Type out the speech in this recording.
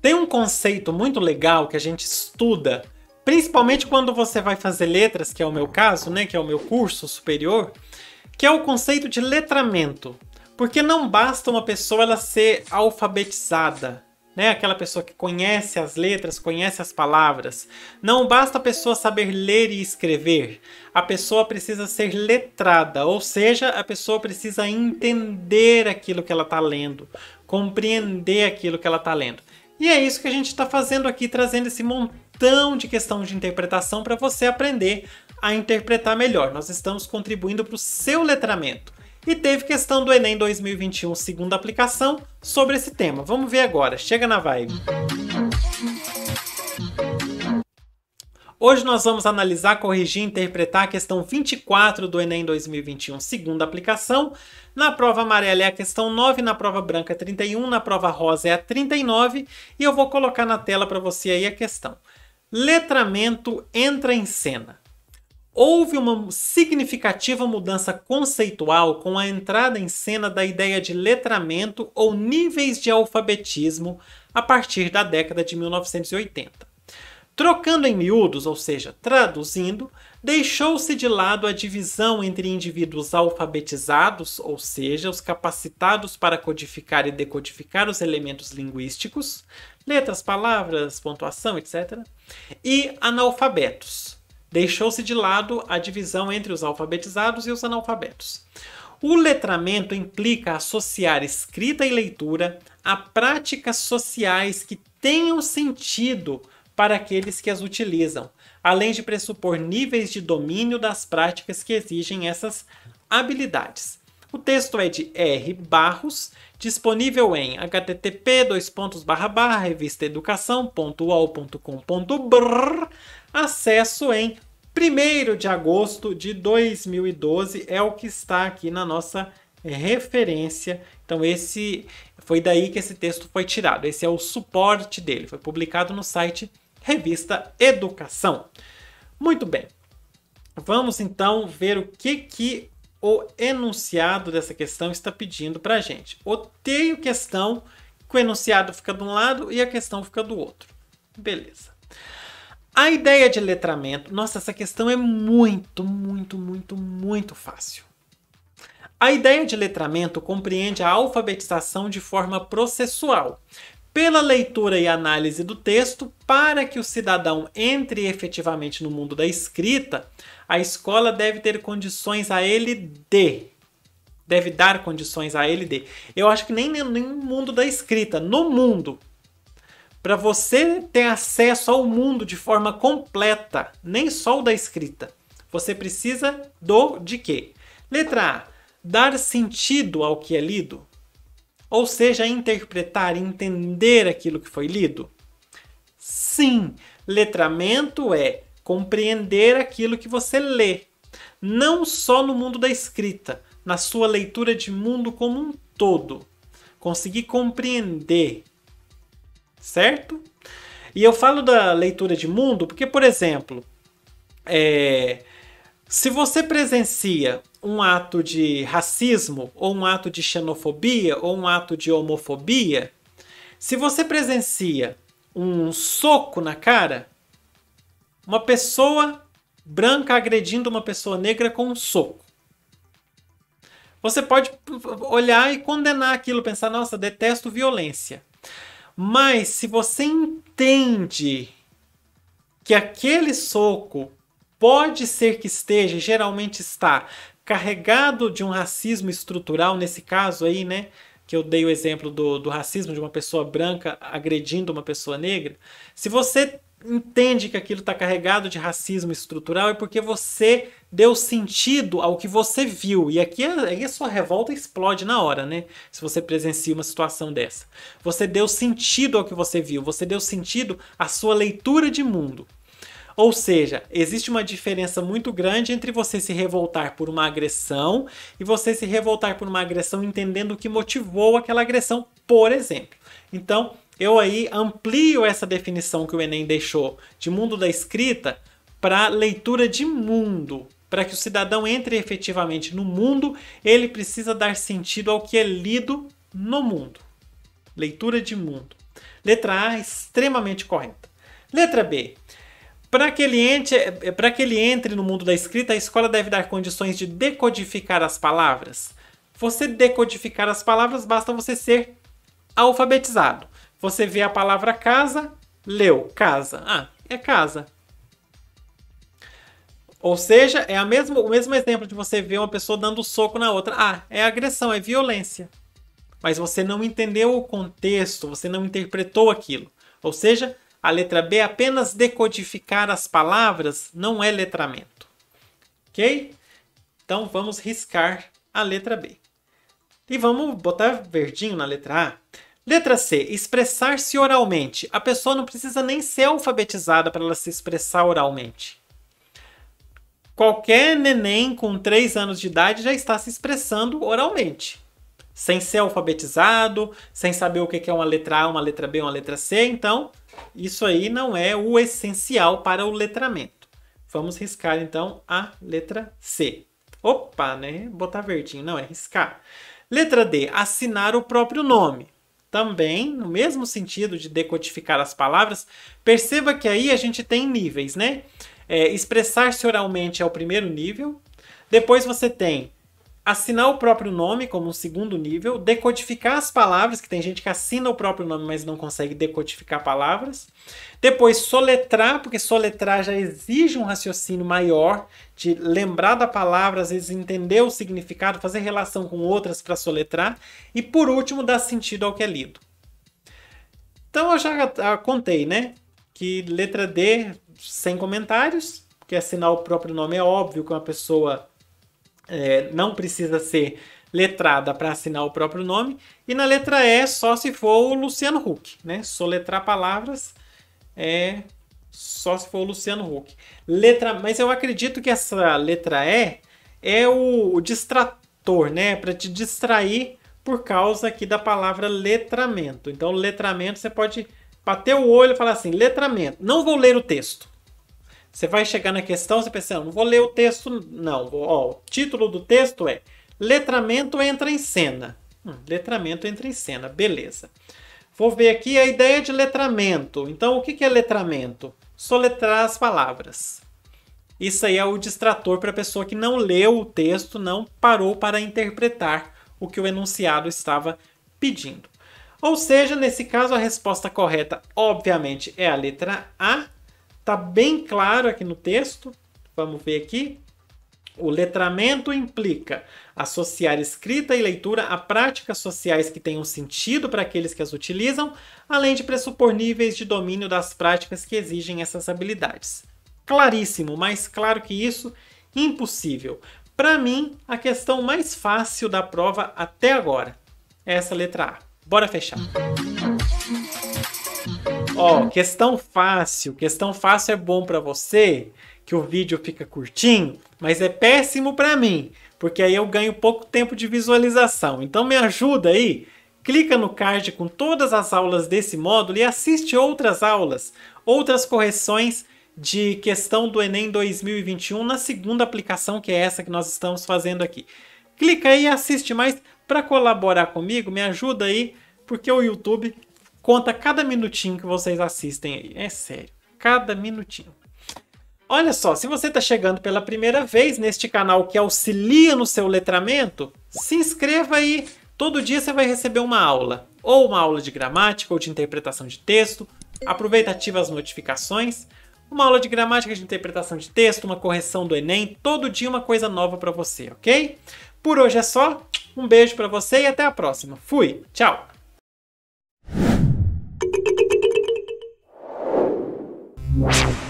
Tem um conceito muito legal que a gente estuda, principalmente quando você vai fazer letras, que é o meu caso, né, que é o meu curso superior, que é o conceito de letramento. Porque não basta uma pessoa ela ser alfabetizada, né? Aquela pessoa que conhece as letras, conhece as palavras. Não basta a pessoa saber ler e escrever. A pessoa precisa ser letrada, ou seja, a pessoa precisa entender aquilo que ela está lendo, compreender aquilo que ela está lendo. E é isso que a gente está fazendo aqui, trazendo esse montão de questão de interpretação para você aprender a interpretar melhor. Nós estamos contribuindo para o seu letramento. E teve questão do Enem 2021, segunda aplicação, sobre esse tema. Vamos ver agora. Chega na vibe. Hoje nós vamos analisar, corrigir e interpretar a questão 24 do Enem 2021, segunda aplicação. Na prova amarela é a questão 9, na prova branca 31, é na prova rosa é a 39 e eu vou colocar na tela para você aí a questão. Letramento entra em cena. Houve uma significativa mudança conceitual com a entrada em cena da ideia de letramento ou níveis de alfabetismo a partir da década de 1980. Trocando em miúdos, ou seja, traduzindo, deixou-se de lado a divisão entre indivíduos alfabetizados, ou seja, os capacitados para codificar e decodificar os elementos linguísticos, letras, palavras, pontuação, etc., e analfabetos. Deixou-se de lado a divisão entre os alfabetizados e os analfabetos. O letramento implica associar escrita e leitura a práticas sociais que tenham sentido para aqueles que as utilizam, além de pressupor níveis de domínio das práticas que exigem essas habilidades. O texto é de R. Barros, disponível em http revistaeducação.ual.com.br, acesso em 1 de agosto de 2012, é o que está aqui na nossa referência. Então esse foi daí que esse texto foi tirado. Esse é o suporte dele, foi publicado no site revista Educação. Muito bem, vamos então ver o que, que o enunciado dessa questão está pedindo para a gente. Oteio questão que o enunciado fica de um lado e a questão fica do outro. Beleza. A ideia de letramento, nossa, essa questão é muito, muito, muito, muito fácil. A ideia de letramento compreende a alfabetização de forma processual, pela leitura e análise do texto, para que o cidadão entre efetivamente no mundo da escrita, a escola deve ter condições a ele de. Deve dar condições a ele de. Eu acho que nem no mundo da escrita, no mundo. Para você ter acesso ao mundo de forma completa, nem só o da escrita, você precisa do de quê? Letra A. Dar sentido ao que é lido. Ou seja, interpretar, entender aquilo que foi lido? Sim, letramento é compreender aquilo que você lê, não só no mundo da escrita, na sua leitura de mundo como um todo. Conseguir compreender, certo? E eu falo da leitura de mundo porque, por exemplo, é, se você presencia um ato de racismo, ou um ato de xenofobia, ou um ato de homofobia, se você presencia um soco na cara, uma pessoa branca agredindo uma pessoa negra com um soco. Você pode olhar e condenar aquilo, pensar, nossa, detesto violência. Mas se você entende que aquele soco pode ser que esteja, geralmente está, carregado de um racismo estrutural, nesse caso aí, né? Que eu dei o exemplo do, do racismo de uma pessoa branca agredindo uma pessoa negra. Se você entende que aquilo está carregado de racismo estrutural, é porque você deu sentido ao que você viu. E aqui é, aí a sua revolta explode na hora, né? Se você presencia uma situação dessa. Você deu sentido ao que você viu, você deu sentido à sua leitura de mundo. Ou seja, existe uma diferença muito grande entre você se revoltar por uma agressão e você se revoltar por uma agressão entendendo o que motivou aquela agressão, por exemplo. Então, eu aí amplio essa definição que o Enem deixou de mundo da escrita para leitura de mundo. Para que o cidadão entre efetivamente no mundo, ele precisa dar sentido ao que é lido no mundo. Leitura de mundo. Letra A, extremamente correta. Letra B, para que, ele entre, para que ele entre no mundo da escrita, a escola deve dar condições de decodificar as palavras. Você decodificar as palavras, basta você ser alfabetizado. Você vê a palavra casa, leu casa. Ah, é casa. Ou seja, é a mesmo, o mesmo exemplo de você ver uma pessoa dando soco na outra. Ah, é agressão, é violência. Mas você não entendeu o contexto, você não interpretou aquilo. Ou seja, a letra B, apenas decodificar as palavras não é letramento. Ok? Então vamos riscar a letra B. E vamos botar verdinho na letra A. Letra C, expressar-se oralmente. A pessoa não precisa nem ser alfabetizada para ela se expressar oralmente. Qualquer neném com 3 anos de idade já está se expressando oralmente sem ser alfabetizado, sem saber o que é uma letra A, uma letra B, uma letra C. Então, isso aí não é o essencial para o letramento. Vamos riscar então a letra C. Opa, né? Botar verdinho, não, é riscar. Letra D, assinar o próprio nome. Também, no mesmo sentido de decodificar as palavras, perceba que aí a gente tem níveis, né? É, Expressar-se oralmente é o primeiro nível. Depois você tem assinar o próprio nome como um segundo nível, decodificar as palavras, que tem gente que assina o próprio nome, mas não consegue decodificar palavras. Depois soletrar, porque soletrar já exige um raciocínio maior de lembrar da palavra, às vezes entender o significado, fazer relação com outras para soletrar e por último dar sentido ao que é lido. Então eu já ah, contei, né, que letra D sem comentários, porque assinar o próprio nome é óbvio que uma pessoa é, não precisa ser letrada para assinar o próprio nome. E na letra E, só se for o Luciano Huck, né? Soletrar palavras é só se for o Luciano Huck. Letra, mas eu acredito que essa letra E é o, o distrator, né? Para te distrair por causa aqui da palavra letramento. Então, letramento você pode bater o olho e falar assim: letramento. Não vou ler o texto. Você vai chegar na questão, você pensa, não vou ler o texto, não. Ó, o título do texto é Letramento entra em cena. Hum, letramento entra em cena, beleza. Vou ver aqui a ideia de letramento. Então, o que é letramento? Soletrar as palavras. Isso aí é o distrator para a pessoa que não leu o texto, não parou para interpretar o que o enunciado estava pedindo. Ou seja, nesse caso, a resposta correta, obviamente, é a letra A, Está bem claro aqui no texto. Vamos ver aqui. O letramento implica associar escrita e leitura a práticas sociais que tenham sentido para aqueles que as utilizam, além de pressupor níveis de domínio das práticas que exigem essas habilidades. Claríssimo, mais claro que isso, impossível. Para mim, a questão mais fácil da prova até agora é essa letra A. Bora fechar. Ó, uhum. questão fácil. Questão fácil é bom para você, que o vídeo fica curtinho, mas é péssimo para mim, porque aí eu ganho pouco tempo de visualização. Então me ajuda aí. Clica no card com todas as aulas desse módulo e assiste outras aulas, outras correções de questão do Enem 2021 na segunda aplicação, que é essa que nós estamos fazendo aqui. Clica aí e assiste mais para colaborar comigo, me ajuda aí, porque o YouTube Conta cada minutinho que vocês assistem aí. É sério, cada minutinho. Olha só, se você está chegando pela primeira vez neste canal que auxilia no seu letramento, se inscreva aí. Todo dia você vai receber uma aula, ou uma aula de gramática ou de interpretação de texto. Aproveita, ativa as notificações. Uma aula de gramática de interpretação de texto, uma correção do Enem, todo dia uma coisa nova para você, ok? Por hoje é só. Um beijo para você e até a próxima. Fui. Tchau. Wow.